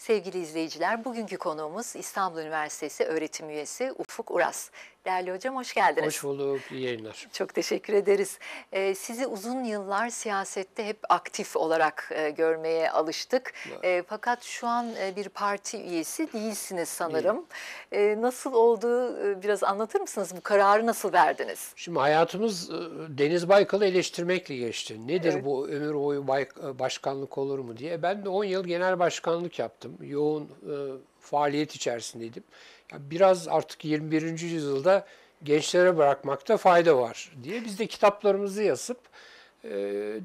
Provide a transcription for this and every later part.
Sevgili izleyiciler, bugünkü konuğumuz İstanbul Üniversitesi öğretim üyesi Ufuk Uras. Değerli hocam hoş geldiniz. Hoş bulduk, iyi yayınlar. Çok teşekkür ederiz. Ee, sizi uzun yıllar siyasette hep aktif olarak e, görmeye alıştık. E, fakat şu an e, bir parti üyesi değilsiniz sanırım. E, nasıl oldu e, biraz anlatır mısınız? Bu kararı nasıl verdiniz? Şimdi hayatımız e, Deniz Baykal'ı eleştirmekle geçti. Nedir Evet. bu ömür boyu e, başkanlık olur mu diye. Ben de 10 yıl genel başkanlık yaptım. Yoğun e, faaliyet içerisindeydim biraz artık 21. yüzyılda gençlere bırakmakta fayda var diye biz de kitaplarımızı yazıp e,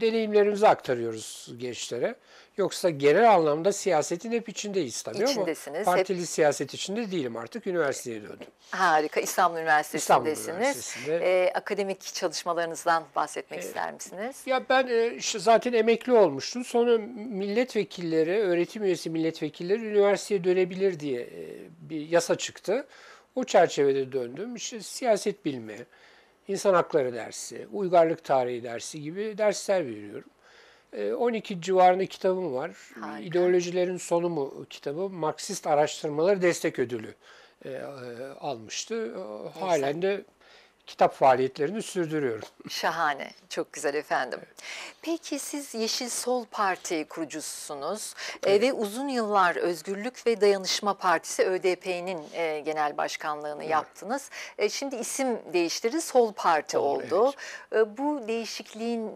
deneyimlerimizi aktarıyoruz gençlere. Yoksa genel anlamda siyasetin hep içindeyiz tabii İçindesiniz, ama partili hep... siyaset içinde değilim artık. Üniversiteye döndüm. Harika. İstanbul Üniversitesi'ndesiniz. İstanbul Üniversitesi'nde. Ee, akademik çalışmalarınızdan bahsetmek ee, ister misiniz? Ya ben e, zaten emekli olmuştum. Sonra milletvekilleri, öğretim üyesi milletvekilleri üniversiteye dönebilir diye e, bir yasa çıktı. O çerçevede döndüm. İşte siyaset bilimi, insan hakları dersi, uygarlık tarihi dersi gibi dersler veriyorum. 12 ee, civarında kitabım var. Harika. İdeolojilerin Sonu mu kitabı Marksist Araştırmaları Destek Ödülü e, e, almıştı. Neyse. Halen de kitap faaliyetlerini sürdürüyorum. Şahane, çok güzel efendim. Evet. Peki siz Yeşil Sol Parti kurucususunuz e, evet. ve uzun yıllar Özgürlük ve Dayanışma Partisi ÖDP'nin e, genel başkanlığını evet. yaptınız. E, şimdi isim değiştirdi, Sol Parti Olur, oldu. Evet. E, bu değişikliğin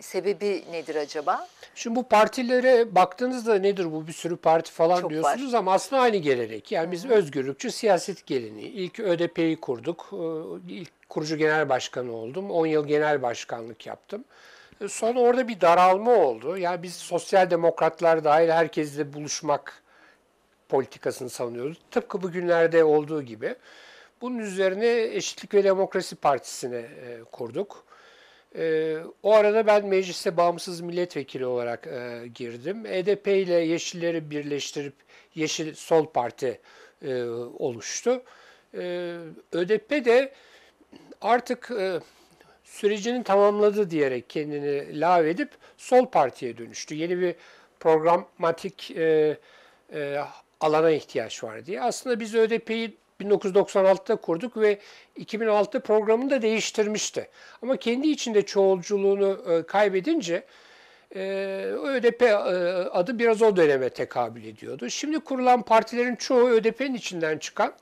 sebebi nedir acaba? Şimdi bu partilere baktığınızda nedir bu bir sürü parti falan çok diyorsunuz var. ama aslında aynı gelerek. Yani Hı -hı. biz özgürlükçü siyaset geleneği. İlk ÖDP'yi kurduk, ilk kurucu genel başkanı oldum. 10 yıl genel başkanlık yaptım. E, sonra orada bir daralma oldu. Ya yani biz sosyal demokratlar dahil herkesle buluşmak politikasını savunuyordu Tıpkı bugünlerde olduğu gibi. Bunun üzerine Eşitlik ve Demokrasi Partisi'ne e, kurduk. E, o arada ben meclise bağımsız milletvekili olarak e, girdim. EDP ile Yeşilleri birleştirip Yeşil Sol Parti e, oluştu. E, ÖDP de artık e, sürecini tamamladı diyerek kendini lav edip sol partiye dönüştü. Yeni bir programatik e, e, alana ihtiyaç var diye. Aslında biz ÖDP'yi 1996'da kurduk ve 2006 programını da değiştirmişti. Ama kendi içinde çoğulculuğunu e, kaybedince e, ÖDP e, adı biraz o döneme tekabül ediyordu. Şimdi kurulan partilerin çoğu ÖDP'nin içinden çıkan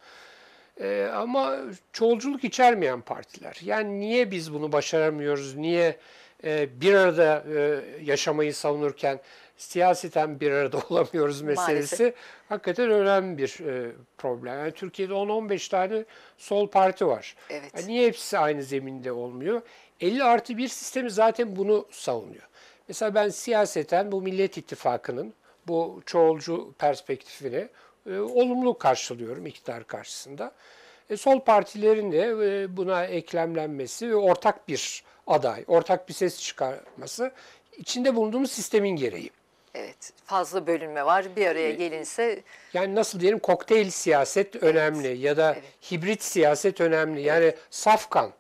e, ama çoğulculuk içermeyen partiler. Yani niye biz bunu başaramıyoruz, niye e, bir arada e, yaşamayı savunurken siyaseten bir arada olamıyoruz meselesi Maalesef. hakikaten önemli bir e, problem. Yani Türkiye'de 10-15 tane sol parti var. Evet. Yani e, niye hepsi aynı zeminde olmuyor? 50 artı 1 sistemi zaten bunu savunuyor. Mesela ben siyaseten bu Millet İttifakı'nın bu çoğulcu perspektifini e, olumlu karşılıyorum iktidar karşısında. E, sol partilerin de e, buna eklemlenmesi ve ortak bir aday, ortak bir ses çıkarması içinde bulunduğumuz sistemin gereği. Evet, fazla bölünme var. Bir araya e, gelinse... Yani nasıl diyelim kokteyl siyaset önemli evet. ya da evet. hibrit siyaset önemli. Evet. Yani safkan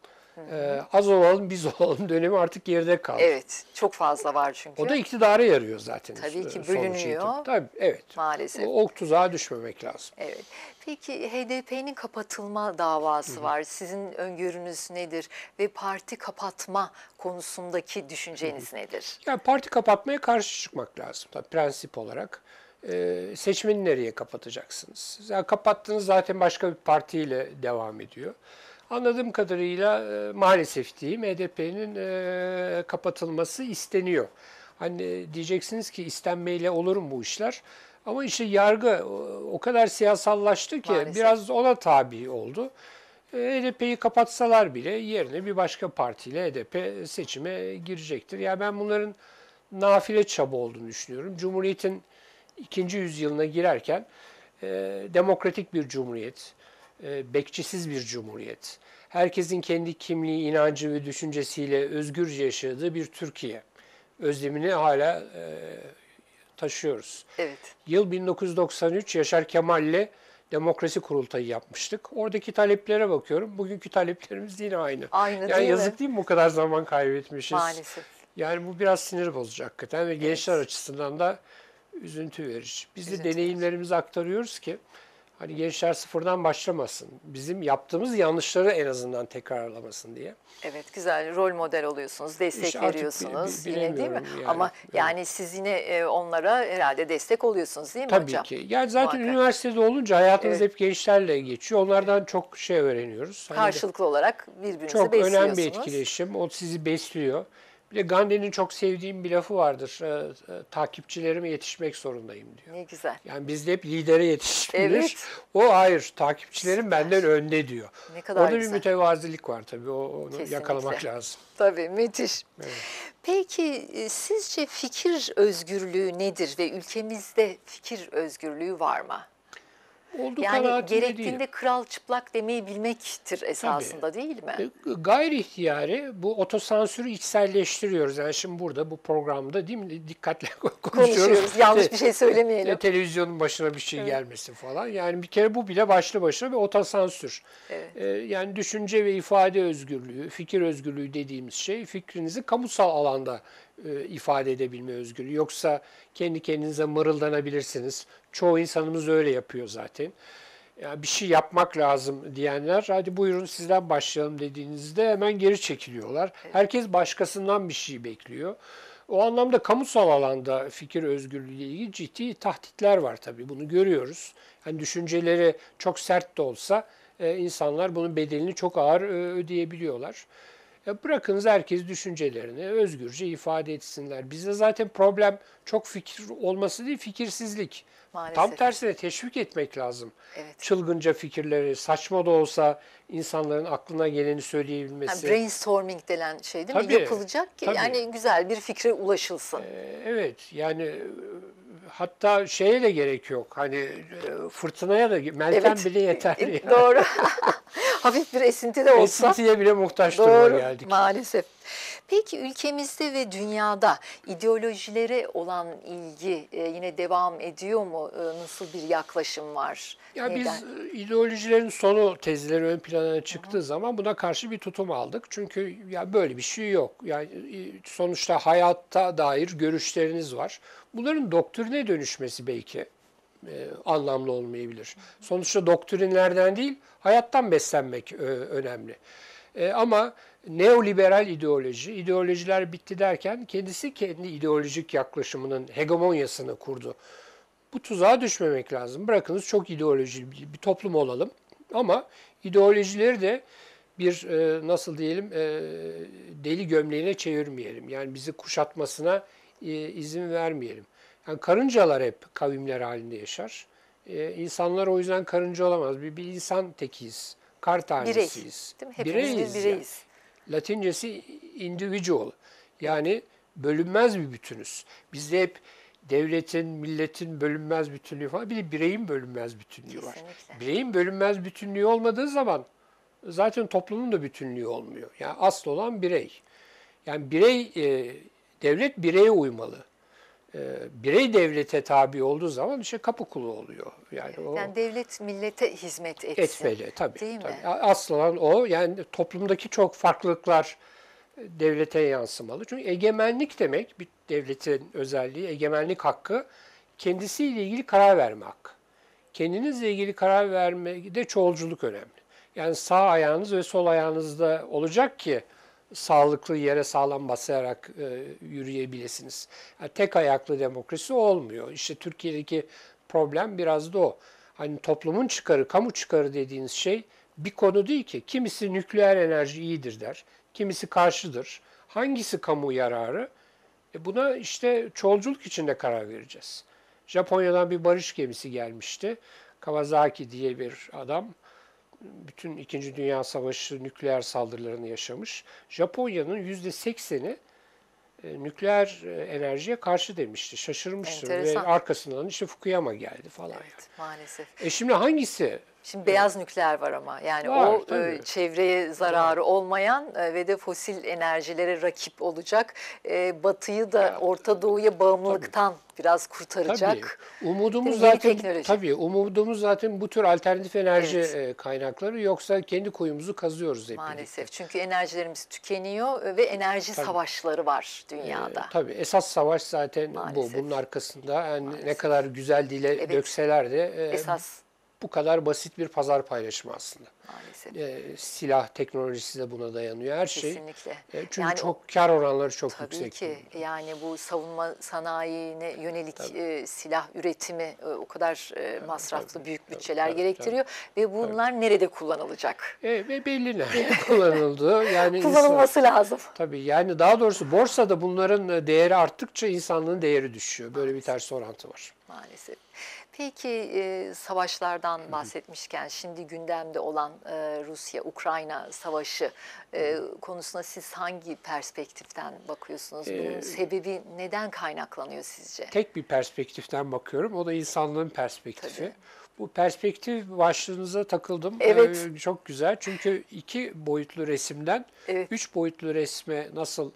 ee, az olalım biz olalım dönemi artık geride kaldı. Evet, çok fazla var çünkü. O da iktidara yarıyor zaten. Tabii ki bölünüyor. Tabii, evet. Maalesef. O, ok tuzağa düşmemek lazım. Evet. Peki HDP'nin kapatılma davası Hı-hı. var. Sizin öngörünüz nedir ve parti kapatma konusundaki düşünceniz Hı-hı. nedir? yani parti kapatmaya karşı çıkmak lazım tabii prensip olarak ee, seçmeni nereye kapatacaksınız? Yani kapattınız zaten başka bir partiyle devam ediyor. Anladığım kadarıyla e, maalesef diyeyim HDP'nin e e, kapatılması isteniyor. Hani diyeceksiniz ki istenmeyle olur mu bu işler? Ama işte yargı o kadar siyasallaştı ki maalesef. biraz ona tabi oldu. HDP'yi kapatsalar bile yerine bir başka partiyle HDP seçime girecektir. Ya yani ben bunların nafile çaba olduğunu düşünüyorum. Cumhuriyet'in ikinci yüzyılına girerken demokratik bir cumhuriyet, e, bekçisiz bir cumhuriyet. Herkesin kendi kimliği, inancı ve düşüncesiyle özgürce yaşadığı bir Türkiye. Özlemini hala e, taşıyoruz. Evet. Yıl 1993 Yaşar Kemal'le demokrasi kurultayı yapmıştık. Oradaki taleplere bakıyorum. Bugünkü taleplerimiz yine aynı. Aynı yani değil yazık mi? değil mi bu kadar zaman kaybetmişiz? Maalesef. Yani bu biraz sinir bozucu hakikaten ve evet. gençler açısından da üzüntü verici. Biz üzüntü de deneyimlerimizi verici. aktarıyoruz ki Hani gençler sıfırdan başlamasın. Bizim yaptığımız yanlışları en azından tekrarlamasın diye. Evet güzel rol model oluyorsunuz, destek işte veriyorsunuz bi, yine değil mi? Yani. Ama yani siz yine e, onlara herhalde destek oluyorsunuz değil mi Tabii hocam? Tabii ki. Yani zaten Muhakkak. üniversitede olunca hayatımız evet. hep gençlerle geçiyor. Onlardan çok şey öğreniyoruz. Hani Karşılıklı olarak birbirinizi çok besliyorsunuz. Çok önemli bir etkileşim. O sizi besliyor. Bir de Gandhi'nin çok sevdiğim bir lafı vardır. E, e, takipçilerime yetişmek zorundayım diyor. Ne güzel. Yani bizde hep lidere yetişmeyiz. Evet. O hayır, takipçilerim Süper. benden önde diyor. Ne kadar Orada güzel. bir mütevazilik var tabii. O, onu Kesinlikle. yakalamak lazım. Tabii, müthiş. Evet. Peki e, sizce fikir özgürlüğü nedir ve ülkemizde fikir özgürlüğü var mı? Oldu yani gerektiğinde değil. kral çıplak demeyi bilmektir esasında Tabii. değil mi? E, gayri ihtiyari bu otosansürü içselleştiriyoruz. Yani şimdi burada bu programda değil mi dikkatle konuşuyoruz. konuşuyoruz. Yanlış bir şey söylemeyelim. Televizyonun başına bir şey gelmesi falan. Yani bir kere bu bile başlı başına bir otosansür. Evet. E, yani düşünce ve ifade özgürlüğü, fikir özgürlüğü dediğimiz şey fikrinizi kamusal alanda e, ifade edebilme özgürlüğü. Yoksa kendi kendinize mırıldanabilirsiniz. Çoğu insanımız öyle yapıyor zaten. Yani bir şey yapmak lazım diyenler, hadi buyurun sizden başlayalım dediğinizde hemen geri çekiliyorlar. Herkes başkasından bir şey bekliyor. O anlamda kamusal alanda fikir özgürlüğü ile ilgili ciddi tahditler var tabii. Bunu görüyoruz. Yani düşünceleri çok sert de olsa e, insanlar bunun bedelini çok ağır e, ödeyebiliyorlar bırakınız herkes düşüncelerini özgürce ifade etsinler. Bizde zaten problem çok fikir olması değil, fikirsizlik. Maalesef. Tam tersine teşvik etmek lazım. Evet. Çılgınca fikirleri, saçma da olsa insanların aklına geleni söyleyebilmesi. Yani brainstorming denen şey değil mi? Yapılacak ki yani güzel bir fikre ulaşılsın. Ee, evet yani hatta şeye de gerek yok. Hani e, fırtınaya da Meltem evet. bile yeterli. E, doğru. hafif bir esinti de olsa. Esintiye bile muhtaç doğru, duruma geldik. Maalesef. Peki ülkemizde ve dünyada ideolojilere olan ilgi e, yine devam ediyor mu? E, nasıl bir yaklaşım var? Ya Neden? biz ideolojilerin sonu tezleri ön plana çıktığı Hı. zaman buna karşı bir tutum aldık. Çünkü ya böyle bir şey yok. Yani e, sonuçta hayatta dair görüşleriniz var. Bunların doktrine dönüşmesi belki e, anlamlı olmayabilir. Sonuçta doktrinlerden değil, hayattan beslenmek e, önemli. E, ama neoliberal ideoloji, ideolojiler bitti derken kendisi kendi ideolojik yaklaşımının hegemonyasını kurdu. Bu tuzağa düşmemek lazım. Bırakınız çok ideoloji bir toplum olalım. Ama ideolojileri de bir e, nasıl diyelim e, deli gömleğine çevirmeyelim. Yani bizi kuşatmasına e, izin vermeyelim. Yani karıncalar hep kavimler halinde yaşar. Ee, insanlar o yüzden karınca olamaz. Bir, bir insan tekiyiz. Kar tanesiyiz. Bireyiz. Değil mi? Hepimiz bireyiz. bireyiz. Yani. Latincesi individual. Yani bölünmez bir bütünüz. Bizde hep devletin, milletin bölünmez bütünlüğü falan bir de bireyin bölünmez bütünlüğü var. Kesinlikle. Bireyin bölünmez bütünlüğü olmadığı zaman zaten toplumun da bütünlüğü olmuyor. Yani asıl olan birey. Yani birey, e, devlet bireye uymalı. E, birey devlete tabi olduğu zaman işte kapı kulu oluyor. Yani, yani o, yani devlet millete hizmet etsin. Etmeli tabii. Değil tabii. mi? Aslan o yani toplumdaki çok farklılıklar e, devlete yansımalı. Çünkü egemenlik demek bir devletin özelliği, egemenlik hakkı kendisiyle ilgili karar verme hakkı. Kendinizle ilgili karar verme de çoğulculuk önemli. Yani sağ ayağınız ve sol ayağınızda olacak ki sağlıklı yere sağlam basarak e, yürüyebilirsiniz. Yani tek ayaklı demokrasi olmuyor. İşte Türkiye'deki problem biraz da o. Hani toplumun çıkarı, kamu çıkarı dediğiniz şey bir konu değil ki. Kimisi nükleer enerji iyidir der, kimisi karşıdır. Hangisi kamu yararı? E buna işte çoğulculuk içinde karar vereceğiz. Japonya'dan bir barış gemisi gelmişti. Kawasaki diye bir adam bütün İkinci Dünya Savaşı nükleer saldırılarını yaşamış. Japonya'nın %80'i e, nükleer e, enerjiye karşı demişti. Şaşırmıştım Enteresan. ve arkasından işte Fukuyama geldi falan. Evet, yani. maalesef. E şimdi hangisi Şimdi beyaz nükleer var ama yani var, o tabii. E, çevreye zararı var. olmayan e, ve de fosil enerjilere rakip olacak. E, batıyı da Orta Doğu'ya bağımlılıktan tabii. biraz kurtaracak. Tabii. Umudumuz Değil zaten teknoloji. tabii umudumuz zaten bu tür alternatif enerji evet. kaynakları yoksa kendi kuyumuzu kazıyoruz hep Maalesef birlikte. çünkü enerjilerimiz tükeniyor ve enerji tabii. savaşları var dünyada. Ee, tabii esas savaş zaten Maalesef. bu bunun arkasında yani ne kadar güzel dile evet. dökseler de e, esas bu kadar basit bir pazar paylaşımı aslında. Maalesef. E, silah teknolojisi de buna dayanıyor her şey. Kesinlikle. E, çünkü yani, çok kar oranları çok tabii yüksek. Tabii ki durumda. yani bu savunma sanayine yönelik e, silah üretimi e, o kadar e, masraflı tabii, büyük bütçeler tabii, gerektiriyor tabii, ve bunlar tabii. nerede kullanılacak? E, ve belli nerede kullanıldı. Yani Kullanılması insan, lazım. Tabii yani daha doğrusu borsada bunların e, değeri arttıkça insanlığın değeri düşüyor. Böyle bir ters orantı var. Maalesef. Peki e, savaşlardan bahsetmişken şimdi gündemde olan e, Rusya-Ukrayna savaşı e, konusuna siz hangi perspektiften bakıyorsunuz? E, Bunun ee, sebebi neden kaynaklanıyor sizce? Tek bir perspektiften bakıyorum. O da insanlığın perspektifi. Tabii. Bu perspektif başlığınıza takıldım. E, evet. Ee, çok güzel. Çünkü iki boyutlu resimden evet. üç boyutlu resme nasıl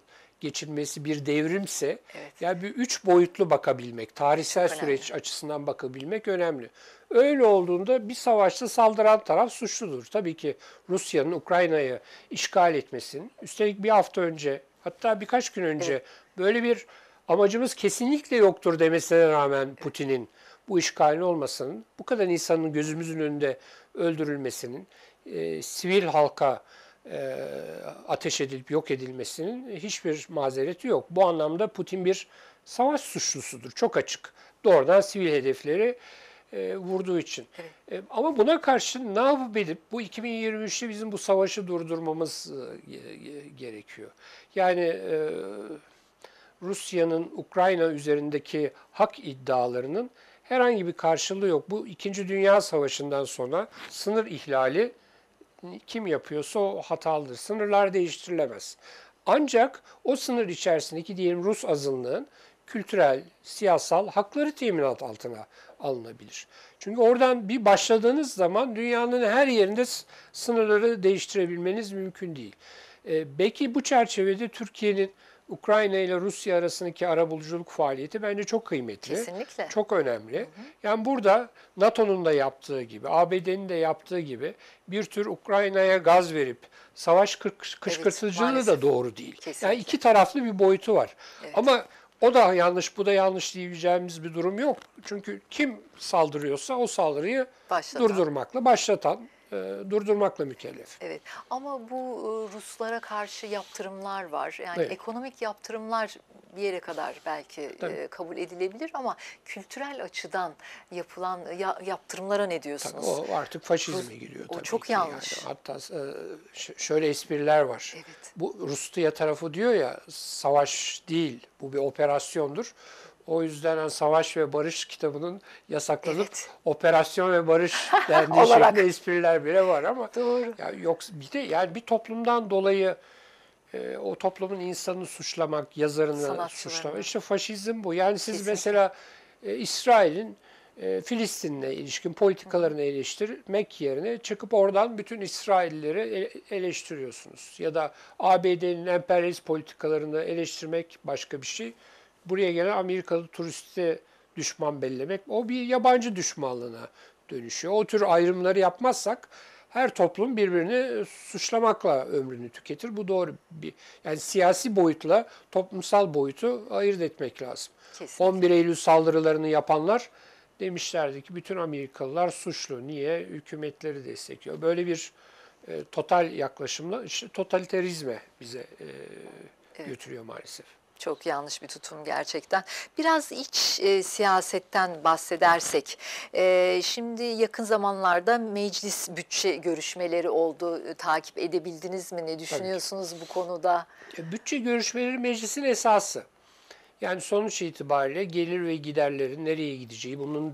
geçirmesi bir devrimse evet. yani bir üç boyutlu bakabilmek, tarihsel Çok süreç önemli. açısından bakabilmek önemli. Öyle olduğunda bir savaşta saldıran taraf suçludur. Tabii ki Rusya'nın Ukrayna'yı işgal etmesin. Üstelik bir hafta önce hatta birkaç gün önce evet. böyle bir amacımız kesinlikle yoktur demesine rağmen Putin'in bu işgalin olmasının, bu kadar insanın gözümüzün önünde öldürülmesinin, e, sivil halka e, ateş edilip yok edilmesinin hiçbir mazereti yok. Bu anlamda Putin bir savaş suçlusudur. Çok açık. Doğrudan sivil hedefleri e, vurduğu için. E, ama buna karşı ne yapıp bu 2023'te bizim bu savaşı durdurmamız e, gerekiyor. Yani e, Rusya'nın Ukrayna üzerindeki hak iddialarının herhangi bir karşılığı yok. Bu 2. Dünya Savaşı'ndan sonra sınır ihlali kim yapıyorsa o hatalıdır. Sınırlar değiştirilemez. Ancak o sınır içerisindeki diyelim Rus azınlığın kültürel, siyasal hakları teminat altına alınabilir. Çünkü oradan bir başladığınız zaman dünyanın her yerinde sınırları değiştirebilmeniz mümkün değil. Ee, belki bu çerçevede Türkiye'nin Ukrayna ile Rusya arasındaki arabuluculuk faaliyeti bence çok kıymetli. Kesinlikle. Çok önemli. Hı hı. Yani burada NATO'nun da yaptığı gibi, ABD'nin de yaptığı gibi bir tür Ukrayna'ya gaz verip savaş kışkırtıcılığı evet, da doğru değil. Kesinlikle. Yani iki taraflı bir boyutu var. Evet. Ama o da yanlış, bu da yanlış diyeceğimiz bir durum yok. Çünkü kim saldırıyorsa o saldırıyı başlatan. durdurmakla başlatan e, durdurmakla mükellef. Evet ama bu e, Ruslara karşı yaptırımlar var. Yani evet. ekonomik yaptırımlar bir yere kadar belki e, Tabii. kabul edilebilir ama kültürel açıdan yapılan yaptırımlara ne diyorsunuz? Tabii, o artık faşizme giriyor tabii. O çok ki. yanlış. Yani hatta şöyle espriler var. Evet. Bu Rusya tarafı diyor ya savaş değil bu bir operasyondur o yüzden yani Savaş ve Barış kitabının yasaklanıp evet. Operasyon ve Barış dendiği şeklinde espriler bile var ama Doğru. Yani yok bir de yani bir toplumdan dolayı e, o toplumun insanını suçlamak, yazarını Sanatçı suçlamak. İşte faşizm bu. Yani siz Kesinlikle. mesela e, İsrail'in e, Filistin'le ilişkin politikalarını eleştirmek yerine çıkıp oradan bütün İsraillileri e, eleştiriyorsunuz. Ya da ABD'nin emperyalist politikalarını eleştirmek başka bir şey buraya gelen Amerikalı turisti düşman bellemek o bir yabancı düşmanlığına dönüşüyor. O tür ayrımları yapmazsak her toplum birbirini suçlamakla ömrünü tüketir. Bu doğru bir yani siyasi boyutla toplumsal boyutu ayırt etmek lazım. Kesinlikle. 11 Eylül saldırılarını yapanlar demişlerdi ki bütün Amerikalılar suçlu. Niye hükümetleri destekliyor? Böyle bir e, total yaklaşımla işte totaliterizme bize e, evet. götürüyor maalesef. Çok yanlış bir tutum gerçekten. Biraz iç e, siyasetten bahsedersek, e, şimdi yakın zamanlarda meclis bütçe görüşmeleri oldu. E, takip edebildiniz mi? Ne düşünüyorsunuz bu konuda? E, bütçe görüşmeleri meclisin esası. Yani sonuç itibariyle gelir ve giderlerin nereye gideceği, bunun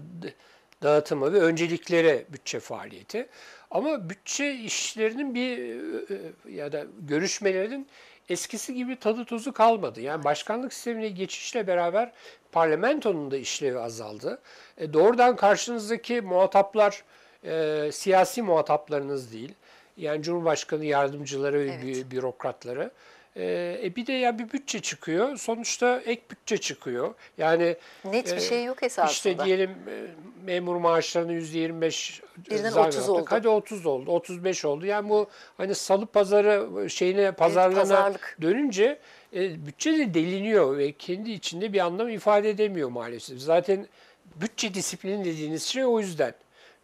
dağıtımı ve önceliklere bütçe faaliyeti. Ama bütçe işlerinin bir e, e ya da görüşmelerin eskisi gibi tadı tozu kalmadı. Yani başkanlık sistemine geçişle beraber parlamentonun da işlevi azaldı. E, doğrudan karşınızdaki muhataplar e, siyasi muhataplarınız değil. Yani Cumhurbaşkanı yardımcıları, evet. bürokratları. Ee, e, bir de ya bir bütçe çıkıyor. Sonuçta ek bütçe çıkıyor. Yani net bir e, şey yok esasında. İşte diyelim e, memur maaşlarının yüzde %25 birden 30 yaptık. oldu. Hadi 30 oldu, 35 oldu. Yani bu hani salı pazarı e, şeyine pazarlığına evet, dönünce e, bütçe de deliniyor ve kendi içinde bir anlam ifade edemiyor maalesef. Zaten bütçe disiplini dediğiniz şey o yüzden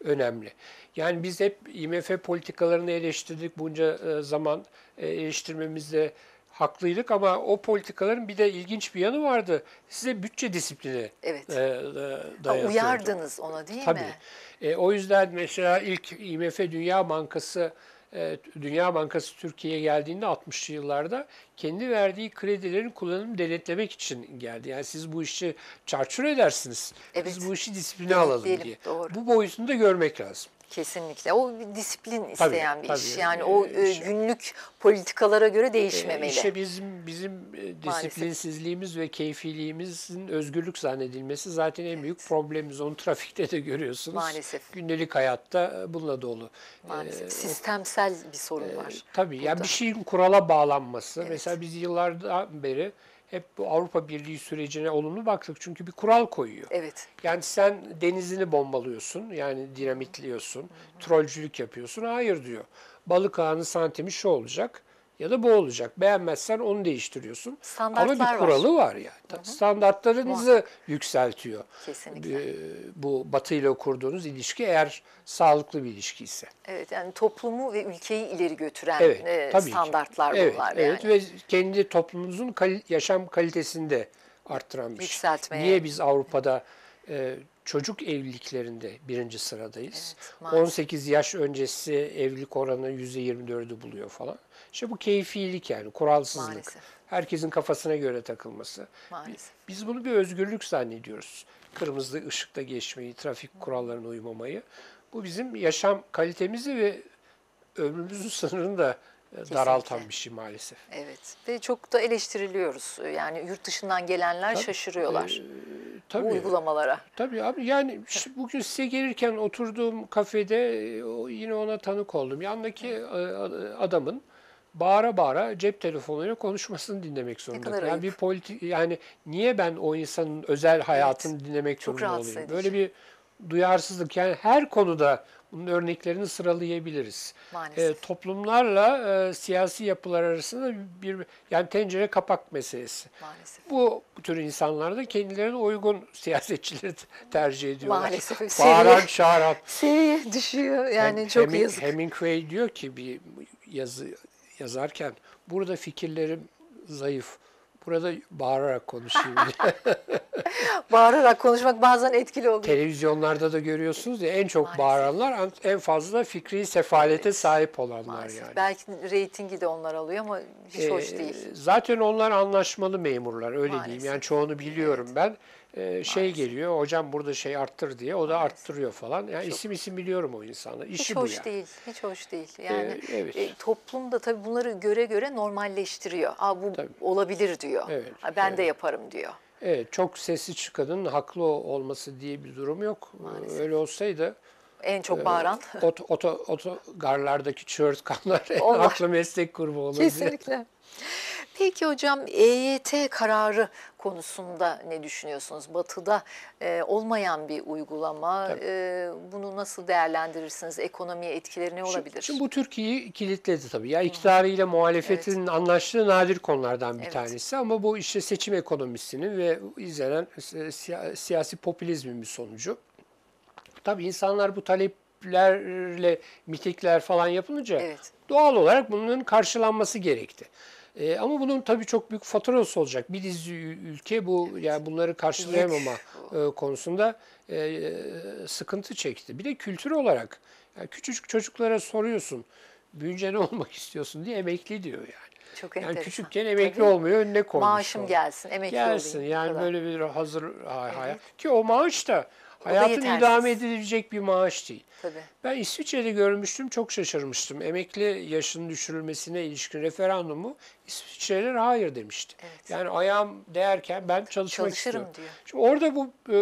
önemli. Yani biz hep IMF politikalarını eleştirdik bunca e, zaman eleştirmemizde haklıydık ama o politikaların bir de ilginç bir yanı vardı. Size bütçe disiplini evet. e, e dayatıyordu. Uyardınız ona değil Tabii. mi? E, o yüzden mesela ilk IMF Dünya Bankası e, Dünya Bankası Türkiye'ye geldiğinde 60'lı yıllarda kendi verdiği kredilerin kullanımını denetlemek için geldi. Yani siz bu işi çarçur edersiniz. Evet. Biz bu işi disipline alalım diye. Doğru. Bu boyutunu da görmek lazım. Kesinlikle. O bir disiplin isteyen tabii, bir tabii. iş. Yani ee, o e, günlük politikalara göre değişmemeli. E, ee, işte bizim bizim e, disiplinsizliğimiz ve keyfiliğimizin özgürlük zannedilmesi zaten en büyük problemimiz. Onu trafikte de görüyorsunuz. Maalesef. Gündelik hayatta e, bununla dolu. Maalesef. Ee, Sistemsel bir sorun e, var. E, tabii. Burada. Yani bir şeyin kurala bağlanması. Evet. Mesela biz yıllardan beri hep bu Avrupa Birliği sürecine olumlu baktık. Çünkü bir kural koyuyor. Evet. Yani sen denizini bombalıyorsun, yani dinamitliyorsun, trollcülük yapıyorsun. Hayır diyor. Balık ağının santimi şu olacak ya da bu olacak. Beğenmezsen onu değiştiriyorsun. Ama bir kuralı var, var yani. Hı hı. Standartlarınızı yükseltiyor. Kesinlikle. Ee, bu Batı ile kurduğunuz ilişki eğer sağlıklı bir ilişki ise. Evet yani toplumu ve ülkeyi ileri götüren evet, e, tabii standartlar ki. bunlar evet, yani. Evet ve kendi toplumumuzun kal yaşam kalitesini de arttıran bir şey. Niye biz Avrupa'da e, çocuk evliliklerinde birinci sıradayız? Evet, 18 yaş öncesi evlilik oranı %24'ü buluyor falan. İşte bu keyfilik yani kuralsızlık. Maalesef. Herkesin kafasına göre takılması. Maalesef. Biz bunu bir özgürlük zannediyoruz. Kırmızı ışıkta geçmeyi, trafik kurallarına uymamayı. Bu bizim yaşam kalitemizi ve ömrümüzün sınırını da e, Kesinlikle. daraltan bir şey maalesef. Evet ve çok da eleştiriliyoruz. E, yani yurt dışından gelenler tabii, şaşırıyorlar e, tabii, bu uygulamalara. Tabii abi yani bugün size gelirken oturduğum kafede e, yine ona tanık oldum. Yandaki adamın bağıra bağıra cep telefonuyla konuşmasını dinlemek zorunda. Yani ayıp. bir politik yani niye ben o insanın özel hayatını evet. dinlemek zorunda olayım? Edici. Böyle bir duyarsızlık yani her konuda bunun örneklerini sıralayabiliriz. Maalesef. E, toplumlarla e, siyasi yapılar arasında bir yani tencere kapak meselesi. Maalesef. Bu, bu tür insanlar da kendilerine uygun siyasetçileri tercih ediyorlar. Maalesef. Bağıran çağıran. Seviye düşüyor yani Hem, çok Heming, yazık. Hemingway diyor ki bir yazı yazarken burada fikirlerim zayıf. Burada bağırarak konuşayım diye. bağırarak konuşmak bazen etkili oluyor. Televizyonlarda da görüyorsunuz ya en çok Maalesef. bağıranlar en fazla fikri sefalete sahip olanlar Maalesef. yani. Belki reytingi de onlar alıyor ama hiç ee, hoş değil. Zaten onlar anlaşmalı memurlar öyle Maalesef. diyeyim. Yani çoğunu biliyorum evet. ben e, şey geliyor hocam burada şey arttır diye o da arttırıyor falan. Yani Çok... isim isim biliyorum o insanı. İşi hiç bu hoş yani. değil. Hiç hoş değil. Ee, yani ee, evet. e, toplum da tabii bunları göre göre normalleştiriyor. Aa bu tabii. olabilir diyor. Evet, Aa, ben evet. de yaparım diyor. Evet, çok sesli çıkanın haklı olması diye bir durum yok. Maalesef. Öyle olsaydı en çok e, bağıran oto, oto, oto garlardaki çığırtkanlar en haklı meslek grubu olurdu. Kesinlikle. Peki hocam EYT kararı konusunda ne düşünüyorsunuz? Batı'da e, olmayan bir uygulama. E, bunu nasıl değerlendirirsiniz? Ekonomiye etkileri ne olabilir? Şimdi, şimdi bu Türkiye'yi kilitledi tabii. Ya iktidarıyla muhalefetin evet. anlaştığı nadir konulardan bir evet. tanesi ama bu işte seçim ekonomisinin ve izlenen siyasi popülizmin bir sonucu. Tabii insanlar bu talep lerle mitikler falan yapılınca evet. doğal olarak bunun karşılanması gerekti. E, ama bunun tabii çok büyük faturası olacak. Bir dizi ülke bu yani bunları karşılayamama e, konusunda e, e, sıkıntı çekti. Bir de kültür olarak yani küçücük çocuklara soruyorsun büyünce ne olmak istiyorsun diye emekli diyor yani. Çok yani enteresan. küçükken emekli Tabii. olmuyor önüne koymuş. Maaşım o. gelsin, emekli gelsin. olayım. Gelsin yani falan. böyle bir hazır hay evet. hay. Ki o maaş da hayatın idame edilecek bir maaş değil. Tabii. Ben İsviçre'de görmüştüm, çok şaşırmıştım. Emekli yaşının düşürülmesine ilişkin referandumu İsviçre'liler hayır demişti. Evet. Yani ayağım değerken ben çalışmak Çalışırım istiyorum. diyor. Şimdi orada bu e,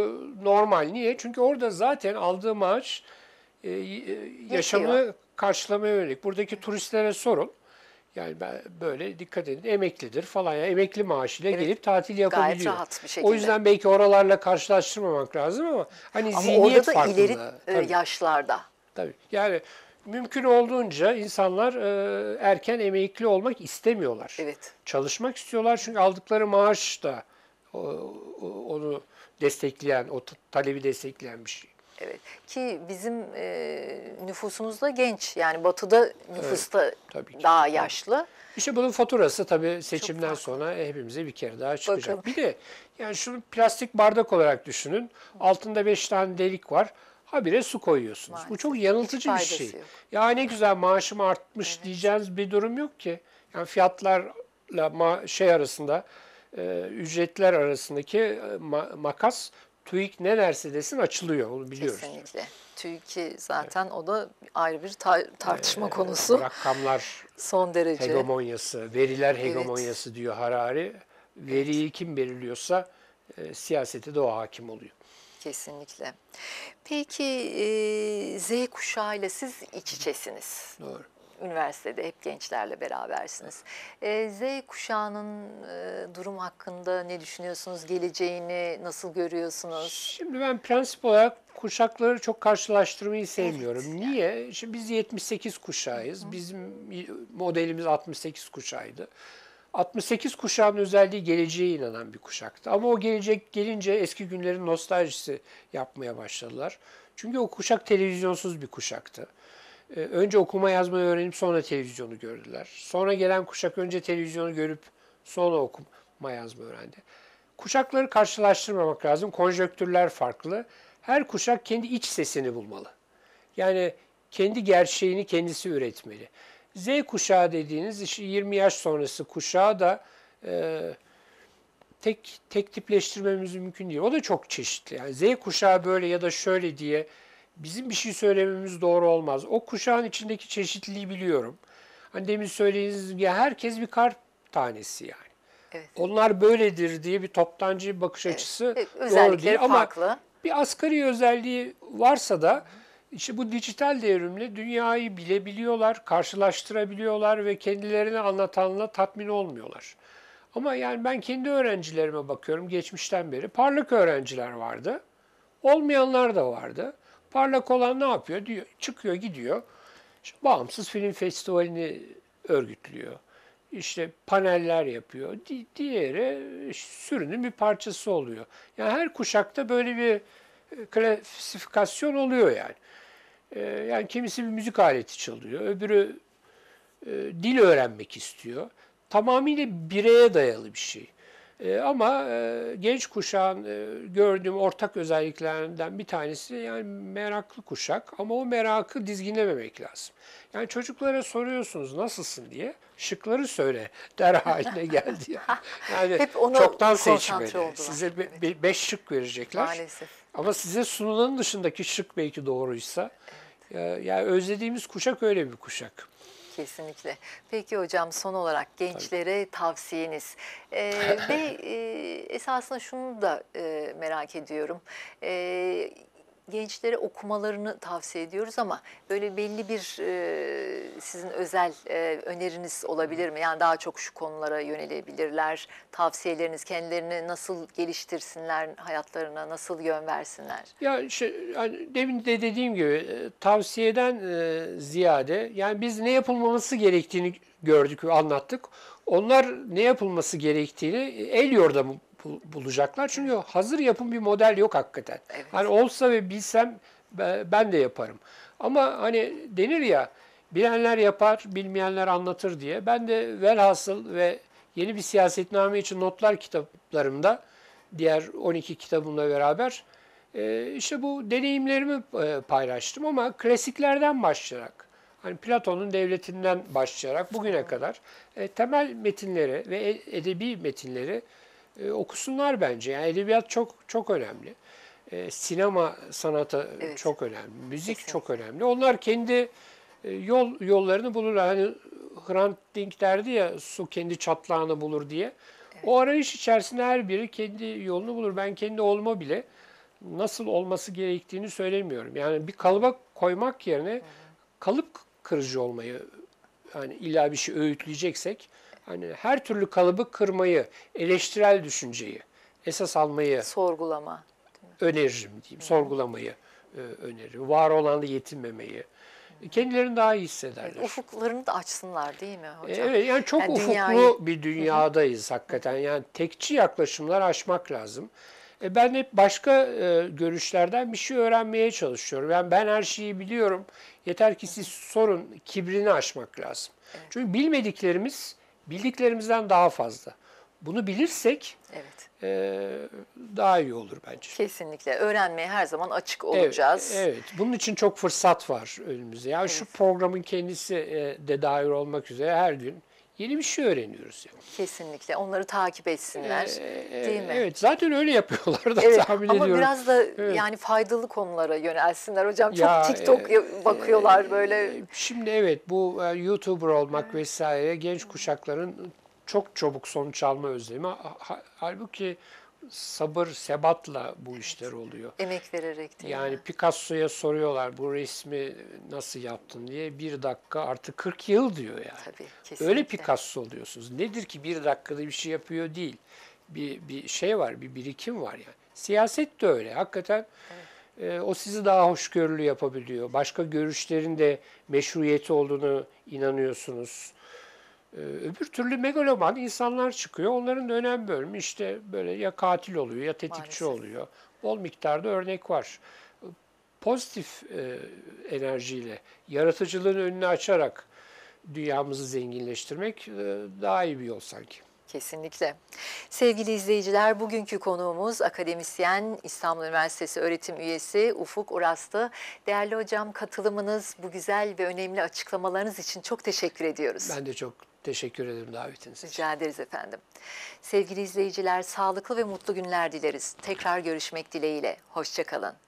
normal. Niye? Çünkü orada zaten aldığı maaş e, e yaşamı karşılamaya yönelik. Buradaki turistlere sorun. Yani ben böyle dikkat edin emeklidir falan ya yani emekli maaşıyla evet, gelip tatil yapabiliyor. Gayet rahat bir şekilde. O yüzden belki oralarla karşılaştırmamak lazım ama hani ama zihniyet farkında. Ama orada da ileri e, tabii. yaşlarda. Tabii. Yani mümkün olduğunca insanlar e, erken emekli olmak istemiyorlar. Evet. Çalışmak istiyorlar çünkü aldıkları maaş da o, onu destekleyen, o talebi destekleyen bir şey. Evet ki bizim e, nüfusumuz da genç yani batıda nüfus da evet, tabii ki. daha yaşlı. İşte bunun faturası tabii seçimden sonra eh, hepimize bir kere daha çıkacak. Bakalım. Bir de yani şunu plastik bardak olarak düşünün. Altında beş tane delik var. Habire su koyuyorsunuz. Maalesef. Bu çok yanıltıcı bir şey. Yok. Ya ne güzel maaşım artmış evet. diyeceğiniz bir durum yok ki. Yani fiyatlarla şey arasında ücretler arasındaki makas TÜİK ne derse desin açılıyor onu biliyoruz. Kesinlikle. TÜİK'i zaten evet. o da ayrı bir tar tartışma ee, konusu. Rakamlar son derece hegemonyası, veriler hegemonyası evet. diyor Harari. Veriyi evet. kim belirliyorsa e, siyasete de o hakim oluyor. Kesinlikle. Peki e, Z kuşağıyla siz iç içesiniz. Doğru üniversitede hep gençlerle berabersiniz. E, Z kuşağının e, durum hakkında ne düşünüyorsunuz? Geleceğini nasıl görüyorsunuz? Şimdi ben prensip olarak kuşakları çok karşılaştırmayı sevmiyorum. Evet, Niye? Şimdi biz 78 kuşağıyız. Hı. Bizim modelimiz 68 kuşağıydı. 68 kuşağın özelliği geleceğe inanan bir kuşaktı. Ama o gelecek gelince eski günlerin nostaljisi yapmaya başladılar. Çünkü o kuşak televizyonsuz bir kuşaktı. Ee, önce okuma yazmayı öğrenip sonra televizyonu gördüler. Sonra gelen kuşak önce televizyonu görüp sonra okuma yazma öğrendi. Kuşakları karşılaştırmamak lazım. Konjöktürler farklı. Her kuşak kendi iç sesini bulmalı. Yani kendi gerçeğini kendisi üretmeli. Z kuşağı dediğiniz 20 yaş sonrası kuşağı da e, tek tek tipleştirmemiz mümkün değil. O da çok çeşitli. Yani Z kuşağı böyle ya da şöyle diye bizim bir şey söylememiz doğru olmaz. O kuşağın içindeki çeşitliliği biliyorum. Hani demin söylediğiniz gibi herkes bir kar tanesi yani. Evet. Onlar böyledir diye bir toptancı bakış evet. açısı evet. doğru değil farklı. ama bir asgari özelliği varsa da işte bu dijital devrimle dünyayı bilebiliyorlar, karşılaştırabiliyorlar ve kendilerine anlatanla tatmin olmuyorlar. Ama yani ben kendi öğrencilerime bakıyorum geçmişten beri. Parlak öğrenciler vardı. Olmayanlar da vardı. Parlak olan ne yapıyor? Diyor, çıkıyor gidiyor. İşte bağımsız film festivalini örgütlüyor. İşte paneller yapıyor. Di- diğeri sürünün bir parçası oluyor. Yani her kuşakta böyle bir e, klasifikasyon oluyor yani. E, yani kimisi bir müzik aleti çalıyor, öbürü e, dil öğrenmek istiyor. Tamamıyla bireye dayalı bir şey. E, ama e, genç kuşağın e, gördüğüm ortak özelliklerinden bir tanesi yani meraklı kuşak ama o merakı dizginlememek lazım. Yani çocuklara soruyorsunuz nasılsın diye şıkları söyle der haline geldi. Yani, yani Hep ona çoktan seçmeli. Size be, be, beş şık verecekler. Maalesef. Ama size sunulanın dışındaki şık belki doğruysa. Evet. Yani özlediğimiz kuşak öyle bir kuşak. Kesinlikle. Peki hocam son olarak gençlere Tabii. tavsiyeniz. Ee, ve e, esasında şunu da e, merak ediyorum. E, gençlere okumalarını tavsiye ediyoruz ama böyle belli bir e, sizin özel e, öneriniz olabilir mi? Yani daha çok şu konulara yönelebilirler, tavsiyeleriniz kendilerini nasıl geliştirsinler, hayatlarına nasıl yön versinler? Ya işte, yani demin de dediğim gibi e, tavsiyeden e, ziyade yani biz ne yapılmaması gerektiğini gördük, anlattık. Onlar ne yapılması gerektiğini el yordamı bulacaklar. Çünkü hazır yapım bir model yok hakikaten. Evet. Hani olsa ve bilsem ben de yaparım. Ama hani denir ya bilenler yapar, bilmeyenler anlatır diye. Ben de velhasıl ve yeni bir siyasetname için notlar kitaplarımda diğer 12 kitabımla beraber e, işte bu deneyimlerimi e, paylaştım ama klasiklerden başlayarak hani Platon'un devletinden başlayarak bugüne kadar e, temel metinleri ve edebi metinleri e, okusunlar bence. Yani edebiyat çok çok önemli. E, sinema sanata evet. çok önemli. Müzik Kesinlikle. çok önemli. Onlar kendi e, yol yollarını bulurlar. Hani Hrant Dink derdi ya su kendi çatlağını bulur diye. Evet. O arayış içerisinde her biri kendi yolunu bulur. Ben kendi olma bile nasıl olması gerektiğini söylemiyorum. Yani bir kalıba koymak yerine kalıp kırıcı olmayı yani illa bir şey öğütleyeceksek Hani her türlü kalıbı kırmayı, eleştirel düşünceyi esas almayı sorgulama öneririm diyeyim. Hı. Sorgulamayı e, öneririm. Var olanla yetinmemeyi. E, kendilerini daha iyi hissederler. Ufuklarını da açsınlar değil mi hocam? Evet yani çok yani ufuklu dünyayı... bir dünyadayız hakikaten. Yani tekçi yaklaşımlar aşmak lazım. E ben hep başka e, görüşlerden bir şey öğrenmeye çalışıyorum. Yani ben her şeyi biliyorum. Yeter ki siz sorun. Kibrini aşmak lazım. Evet. Çünkü bilmediklerimiz bildiklerimizden daha fazla. Bunu bilirsek evet. e, daha iyi olur bence. Kesinlikle. Öğrenmeye her zaman açık olacağız. Evet. evet. Bunun için çok fırsat var önümüzde. Yani evet. şu programın kendisi e, de dair olmak üzere her gün yeni bir şey öğreniyoruz. Yani. Kesinlikle onları takip etsinler ee, e, değil mi? Evet zaten öyle yapıyorlar da evet, tahmin ama ediyorum. Ama biraz da evet. yani faydalı konulara yönelsinler hocam. Çok ya, TikTok e, bakıyorlar e, böyle. Şimdi evet bu e, YouTuber olmak hmm. vesaire genç kuşakların çok çabuk sonuç alma özlemi. Halbuki sabır, sebatla bu işler oluyor. Emek vererek değil Yani mi? Picasso'ya soruyorlar bu resmi nasıl yaptın diye. Bir dakika artı 40 yıl diyor yani. Tabii, kesinlikle. Öyle Picasso oluyorsunuz. Nedir ki bir dakikada bir şey yapıyor değil. Bir, bir şey var, bir birikim var yani. Siyaset de öyle. Hakikaten evet. e, o sizi daha hoşgörülü yapabiliyor. Başka görüşlerin de meşruiyeti olduğunu inanıyorsunuz. Ee, öbür türlü megaloman insanlar çıkıyor. Onların da önem bölümü işte böyle ya katil oluyor ya tetikçi Maalesef. oluyor. Bol miktarda örnek var. Pozitif e, enerjiyle, yaratıcılığın önünü açarak dünyamızı zenginleştirmek e, daha iyi bir yol sanki. Kesinlikle. Sevgili izleyiciler, bugünkü konuğumuz akademisyen, İstanbul Üniversitesi öğretim üyesi Ufuk Uras'tı. Değerli hocam, katılımınız, bu güzel ve önemli açıklamalarınız için çok teşekkür ediyoruz. Ben de çok Teşekkür ederim davetiniz için. Rica ederiz efendim. Sevgili izleyiciler sağlıklı ve mutlu günler dileriz. Tekrar görüşmek dileğiyle. Hoşçakalın.